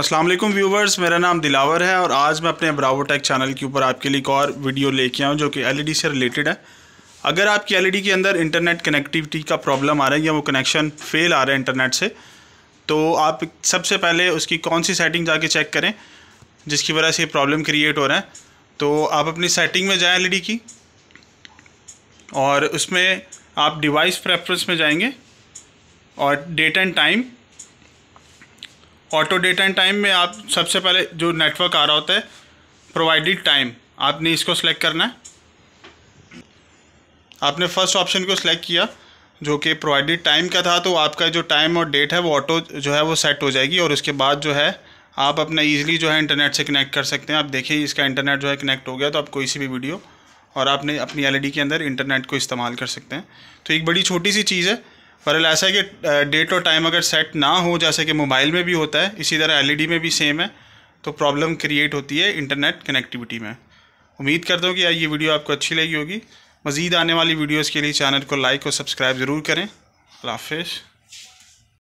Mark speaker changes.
Speaker 1: अस्सलाम वालेकुम व्यूवर्स मेरा नाम दिलावर है और आज मैं अपने ब्रावोटेक चैनल के ऊपर आपके लिए एक और वीडियो लेके आऊँ जो कि एलईडी से रिलेटेड है अगर आपकी एलईडी के अंदर इंटरनेट कनेक्टिविटी का प्रॉब्लम आ रहा है या वो कनेक्शन फेल आ रहा है इंटरनेट से तो आप सबसे पहले उसकी कौन सी सेटिंग जाके चेक करें जिसकी वजह से प्रॉब्लम क्रिएट हो रहा है तो आप अपनी सेटिंग में जाएँ एल की और उसमें आप डिवाइस प्रेफरेंस में जाएंगे और date and time auto data and time में आप सबसे पहले जो नेटवर्क आ रहा होता है प्रोवाइडेड टाइम आपने इसको सेलेक्ट करना है आपने फर्स्ट ऑप्शन को सिलेक्ट किया जो कि प्रोवाइडेड टाइम का था तो आपका जो टाइम और डेट है वो ऑटो जो है वो सेट हो जाएगी और उसके बाद जो है आप अपना ईजिली जो है इंटरनेट से कनेक्ट कर सकते हैं आप देखिए इसका इंटरनेट जो है कनेक्ट हो गया तो आप कोई सी भी वीडियो और आपने अपनी एलईडी e के अंदर इंटरनेट को इस्तेमाल कर सकते हैं तो एक बड़ी छोटी सी चीज़ है पर ऐसा है कि डेट और टाइम अगर सेट ना हो जैसे कि मोबाइल में भी होता है इसी तरह एलईडी e में भी सेम है तो प्रॉब्लम क्रिएट होती है इंटरनेट कनेक्टिविटी में उम्मीद करता हूँ कि ये वीडियो आपको अच्छी लगी होगी मज़ीद आने वाली वीडियोज़ के लिए चैनल को लाइक और सब्सक्राइब ज़रूर करें हाफिज़